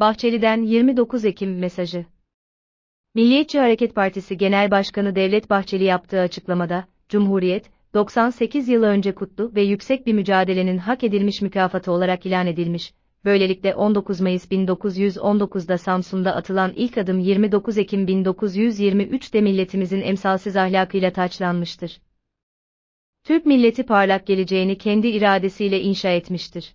Bahçeli'den 29 Ekim mesajı. Milliyetçi Hareket Partisi Genel Başkanı Devlet Bahçeli yaptığı açıklamada, Cumhuriyet, 98 yıl önce kutlu ve yüksek bir mücadelenin hak edilmiş mükafatı olarak ilan edilmiş, böylelikle 19 Mayıs 1919'da Samsun'da atılan ilk adım 29 Ekim 1923'de milletimizin emsalsiz ahlakıyla taçlanmıştır. Türk milleti parlak geleceğini kendi iradesiyle inşa etmiştir.